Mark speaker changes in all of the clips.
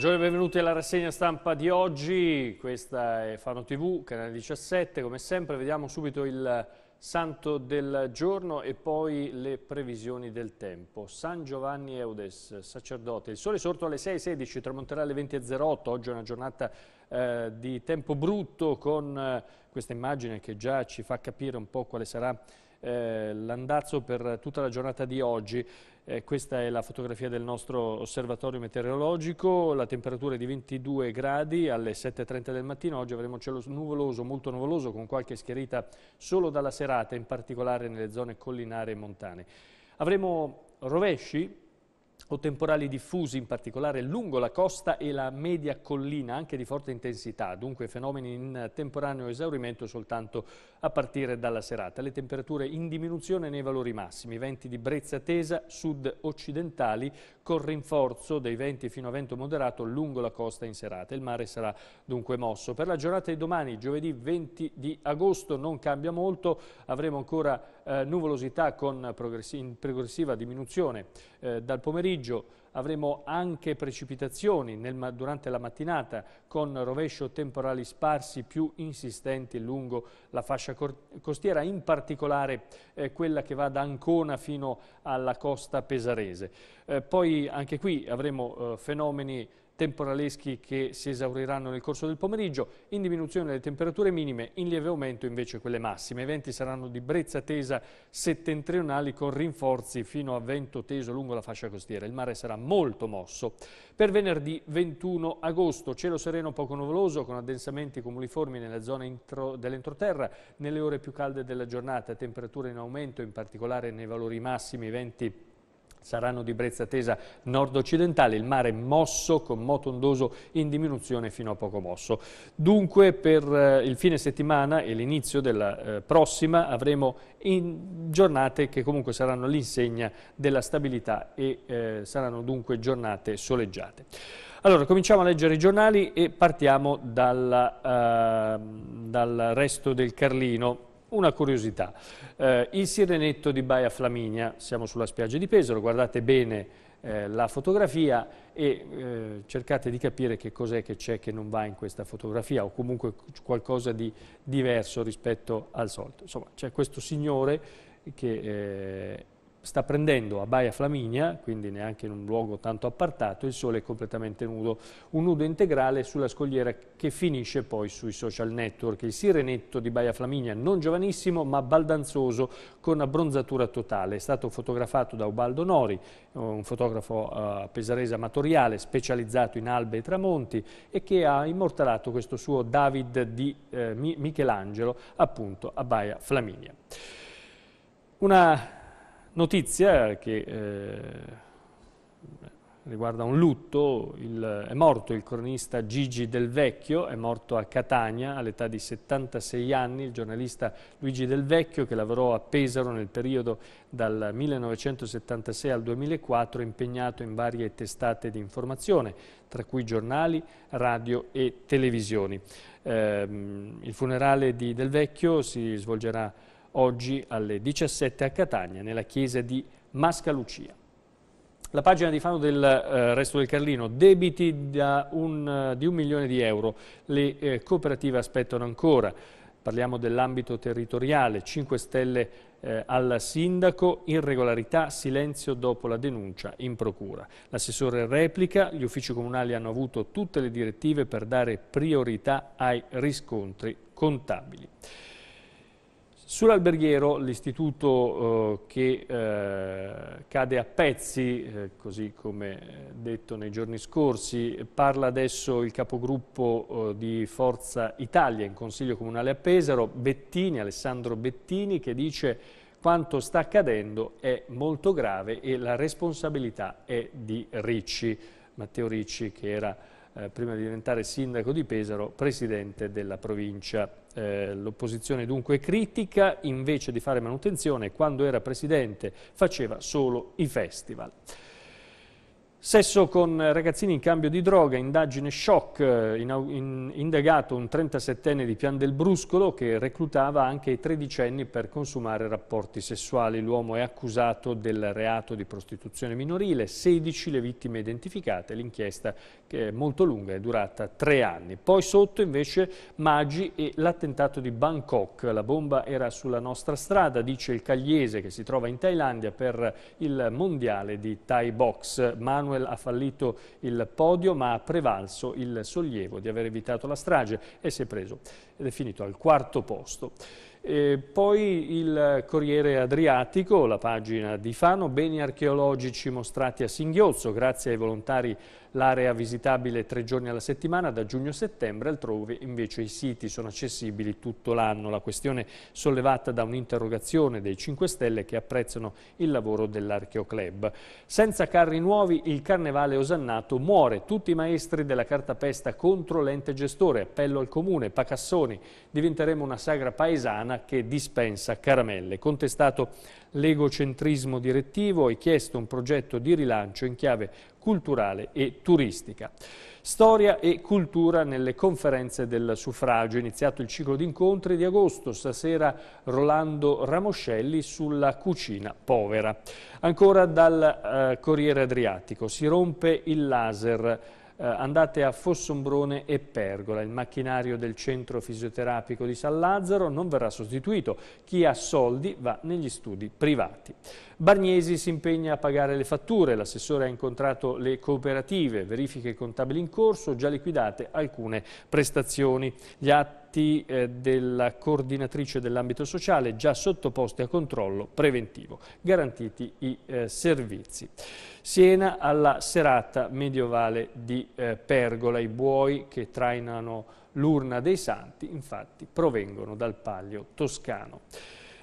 Speaker 1: Buongiorno e benvenuti alla rassegna stampa di oggi, questa è Fano TV, canale 17, come sempre vediamo subito il santo del giorno e poi le previsioni del tempo. San Giovanni Eudes, sacerdote, il sole sorto alle 6.16, tramonterà alle 20.08, oggi è una giornata eh, di tempo brutto con eh, questa immagine che già ci fa capire un po' quale sarà eh, l'andazzo per tutta la giornata di oggi. Eh, questa è la fotografia del nostro osservatorio meteorologico, la temperatura è di 22 gradi alle 7.30 del mattino, oggi avremo cielo nuvoloso, molto nuvoloso, con qualche schierita solo dalla serata, in particolare nelle zone collinare e montane. Avremo rovesci o temporali diffusi, in particolare lungo la costa e la media collina, anche di forte intensità, dunque fenomeni in temporaneo esaurimento soltanto a partire dalla serata. Le temperature in diminuzione nei valori massimi, venti di brezza tesa sud-occidentali, con rinforzo dei venti fino a vento moderato lungo la costa in serata. Il mare sarà dunque mosso. Per la giornata di domani, giovedì 20 di agosto, non cambia molto, avremo ancora eh, nuvolosità con progressi in progressiva diminuzione eh, dal pomeriggio, avremo anche precipitazioni nel, durante la mattinata con rovescio temporali sparsi più insistenti lungo la fascia costiera, in particolare eh, quella che va da Ancona fino alla costa pesarese. Eh, poi anche qui avremo eh, fenomeni temporaleschi che si esauriranno nel corso del pomeriggio, in diminuzione le temperature minime, in lieve aumento invece quelle massime. I venti saranno di brezza tesa settentrionali con rinforzi fino a vento teso lungo la fascia costiera. Il mare sarà molto mosso. Per venerdì 21 agosto, cielo sereno poco nuvoloso con addensamenti comuniformi nella zona dell'entroterra, nelle ore più calde della giornata, temperature in aumento, in particolare nei valori massimi, venti Saranno di brezza tesa nord-occidentale, il mare mosso con moto ondoso in diminuzione fino a poco mosso. Dunque per eh, il fine settimana e l'inizio della eh, prossima avremo giornate che comunque saranno l'insegna della stabilità e eh, saranno dunque giornate soleggiate. Allora, cominciamo a leggere i giornali e partiamo dalla, eh, dal resto del Carlino. Una curiosità, eh, il sirenetto di Baia Flaminia, siamo sulla spiaggia di Pesaro, guardate bene eh, la fotografia e eh, cercate di capire che cos'è che c'è che non va in questa fotografia o comunque qualcosa di diverso rispetto al solito. Insomma, c'è questo signore che eh, sta prendendo a Baia Flaminia, quindi neanche in un luogo tanto appartato, il sole è completamente nudo. Un nudo integrale sulla scogliera che finisce poi sui social network. Il sirenetto di Baia Flaminia, non giovanissimo ma baldanzoso, con abbronzatura totale. È stato fotografato da Ubaldo Nori, un fotografo eh, pesarese amatoriale, specializzato in albe e tramonti, e che ha immortalato questo suo David di eh, Michelangelo, appunto a Baia Flaminia. Una Notizia che eh, riguarda un lutto, il, è morto il cronista Gigi Del Vecchio, è morto a Catania all'età di 76 anni, il giornalista Luigi Del Vecchio che lavorò a Pesaro nel periodo dal 1976 al 2004 impegnato in varie testate di informazione, tra cui giornali, radio e televisioni. Eh, il funerale di Del Vecchio si svolgerà oggi alle 17 a Catania nella chiesa di Mascalucia. La pagina di Fano del eh, Resto del Carlino, debiti un, eh, di un milione di euro, le eh, cooperative aspettano ancora, parliamo dell'ambito territoriale, 5 Stelle eh, al sindaco, irregolarità, silenzio dopo la denuncia in procura. L'assessore replica, gli uffici comunali hanno avuto tutte le direttive per dare priorità ai riscontri contabili. Sull'alberghiero l'istituto eh, che eh, cade a pezzi, eh, così come detto nei giorni scorsi, parla adesso il capogruppo eh, di Forza Italia in Consiglio Comunale a Pesaro, Bettini, Alessandro Bettini, che dice quanto sta accadendo è molto grave e la responsabilità è di Ricci, Matteo Ricci che era eh, prima di diventare sindaco di Pesaro, presidente della provincia. Eh, L'opposizione dunque critica, invece di fare manutenzione, quando era presidente faceva solo i festival. Sesso con ragazzini in cambio di droga, indagine shock, eh, in, in, indagato un 37enne di Pian del Bruscolo che reclutava anche i tredicenni per consumare rapporti sessuali. L'uomo è accusato del reato di prostituzione minorile, 16 le vittime identificate, l'inchiesta che è molto lunga, è durata tre anni. Poi sotto invece Maggi e l'attentato di Bangkok, la bomba era sulla nostra strada, dice il cagliese che si trova in Thailandia per il mondiale di Thai Box. Manu Manuel ha fallito il podio ma ha prevalso il sollievo di aver evitato la strage e si è preso ed è finito al quarto posto. E poi il Corriere Adriatico, la pagina di Fano, beni archeologici mostrati a Singhiozzo, grazie ai volontari l'area visitabile tre giorni alla settimana da giugno a settembre, altrove invece i siti sono accessibili tutto l'anno. La questione sollevata da un'interrogazione dei 5 Stelle che apprezzano il lavoro dell'Archeoclub. Senza carri nuovi il carnevale osannato muore, tutti i maestri della cartapesta contro l'ente gestore, appello al comune, Pacassone, Berlusconi. Diventeremo una sagra paesana che dispensa caramelle. Contestato l'egocentrismo direttivo e chiesto un progetto di rilancio in chiave culturale e turistica. Storia e cultura nelle conferenze del suffragio. iniziato il ciclo di incontri di agosto, stasera Rolando Ramoscelli sulla cucina povera. Ancora dal eh, Corriere Adriatico si rompe il laser eh, andate a Fossombrone e Pergola, il macchinario del centro fisioterapico di San Lazzaro non verrà sostituito, chi ha soldi va negli studi privati. Barniesi si impegna a pagare le fatture, l'assessore ha incontrato le cooperative, verifiche contabili in corso, già liquidate alcune prestazioni. Gli atti eh, della coordinatrice dell'ambito sociale già sottoposti a controllo preventivo, garantiti i eh, servizi. Siena alla serata medievale di eh, Pergola, i buoi che trainano l'urna dei santi infatti provengono dal Palio toscano.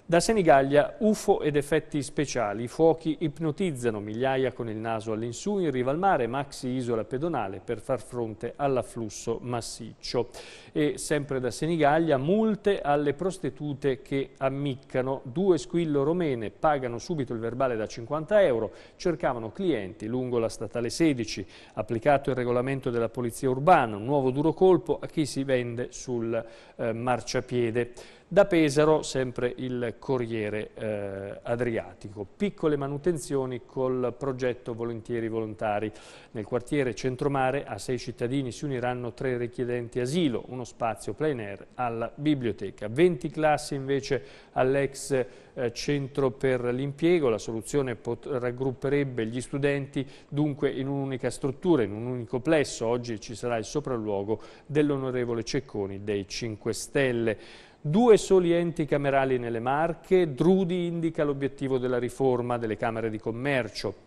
Speaker 1: Da Senigallia, UFO ed effetti speciali. I fuochi ipnotizzano migliaia con il naso all'insù in riva al mare, maxi isola pedonale per far fronte all'afflusso massiccio. E sempre da Senigallia, multe alle prostitute che ammiccano. Due squillo romene pagano subito il verbale da 50 euro, cercavano clienti lungo la statale 16. Applicato il regolamento della polizia urbana, un nuovo duro colpo a chi si vende sul eh, marciapiede. Da Pesaro sempre il Corriere eh, Adriatico. Piccole manutenzioni col progetto Volentieri Volontari. Nel quartiere Centromare a sei cittadini si uniranno tre richiedenti asilo, uno spazio plein air alla biblioteca. 20 classi invece all'ex eh, centro per l'impiego. La soluzione raggrupperebbe gli studenti dunque in un'unica struttura, in un unico plesso. Oggi ci sarà il sopralluogo dell'onorevole Cecconi dei 5 Stelle. Due soli enti camerali nelle Marche, Drudi indica l'obiettivo della riforma delle Camere di Commercio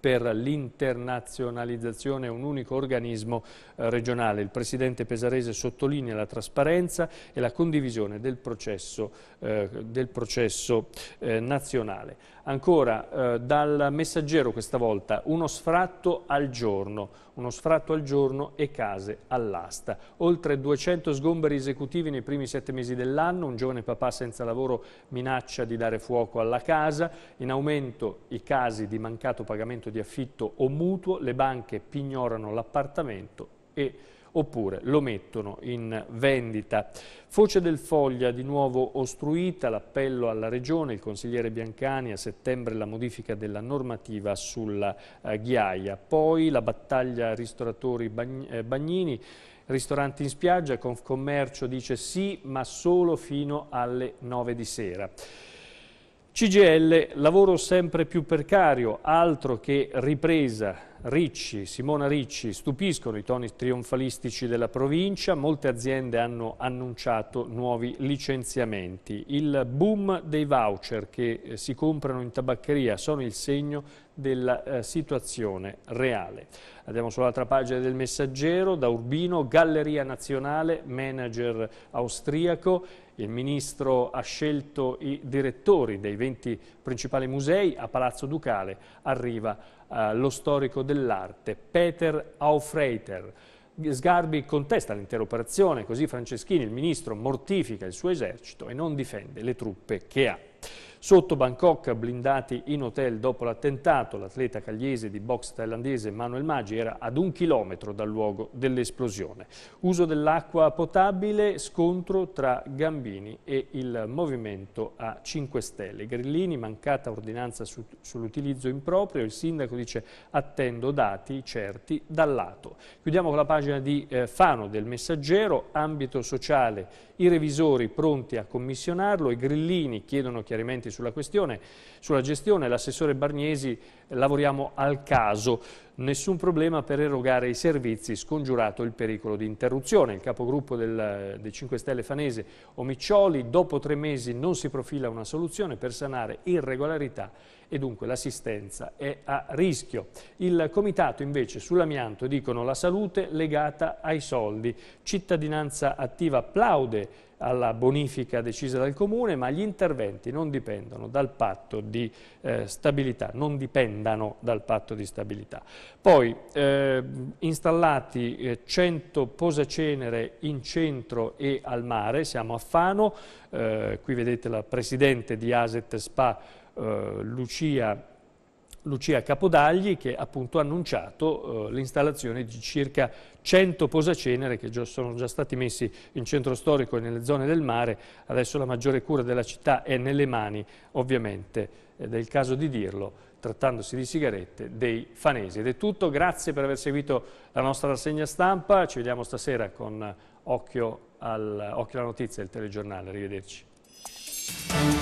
Speaker 1: per l'internazionalizzazione un unico organismo eh, regionale. Il Presidente Pesarese sottolinea la trasparenza e la condivisione del processo, eh, del processo eh, nazionale. Ancora, eh, dal messaggero questa volta, uno sfratto al giorno, uno sfratto al giorno e case all'asta. Oltre 200 sgomberi esecutivi nei primi sette mesi dell'anno, un giovane papà senza lavoro minaccia di dare fuoco alla casa, in aumento i casi di mancato pagamento di affitto o mutuo, le banche pignorano l'appartamento e oppure lo mettono in vendita. Foce del Foglia di nuovo ostruita, l'appello alla Regione, il consigliere Biancani a settembre la modifica della normativa sulla eh, ghiaia. Poi la battaglia ristoratori bagn eh, Bagnini, ristoranti in spiaggia, Confcommercio dice sì ma solo fino alle 9 di sera. CGL, lavoro sempre più precario, altro che ripresa. Ricci, Simona Ricci, stupiscono i toni trionfalistici della provincia, molte aziende hanno annunciato nuovi licenziamenti. Il boom dei voucher che eh, si comprano in tabaccheria sono il segno della eh, situazione reale. Andiamo sull'altra pagina del messaggero, da Urbino, Galleria Nazionale, manager austriaco, il ministro ha scelto i direttori dei 20 principali musei, a Palazzo Ducale arriva eh, lo storico dell'arte Peter Aufreiter. Sgarbi contesta l'intera operazione, così Franceschini, il ministro, mortifica il suo esercito e non difende le truppe che ha. Sotto Bangkok, blindati in hotel dopo l'attentato, l'atleta cagliese di box thailandese Manuel Maggi era ad un chilometro dal luogo dell'esplosione. Uso dell'acqua potabile, scontro tra Gambini e il Movimento a 5 Stelle. Grillini, mancata ordinanza su, sull'utilizzo improprio, il sindaco dice attendo dati certi dal lato. Chiudiamo con la pagina di eh, Fano del Messaggero, ambito sociale, i revisori pronti a commissionarlo, i Grillini chiedono chiarimenti sulla questione, sulla gestione. L'assessore Barniesi lavoriamo al caso, nessun problema per erogare i servizi, scongiurato il pericolo di interruzione. Il capogruppo del, dei 5 Stelle fanese Omiccioli, dopo tre mesi non si profila una soluzione per sanare irregolarità e dunque l'assistenza è a rischio. Il comitato invece sull'amianto dicono la salute legata ai soldi. Cittadinanza attiva applaude alla bonifica decisa dal Comune, ma gli interventi non dipendono dal patto di eh, stabilità, non dipendano dal patto di stabilità. Poi eh, installati eh, 100 posacenere in centro e al mare, siamo a Fano, eh, qui vedete la Presidente di Aset Spa eh, Lucia, Lucia, Capodagli che appunto ha annunciato eh, l'installazione di circa 100 posacenere che già sono già stati messi in centro storico e nelle zone del mare, adesso la maggiore cura della città è nelle mani ovviamente, ed eh, è il caso di dirlo, trattandosi di sigarette, dei fanesi. Ed è tutto, grazie per aver seguito la nostra rassegna stampa, ci vediamo stasera con Occhio, al, Occhio alla Notizia, il telegiornale, arrivederci.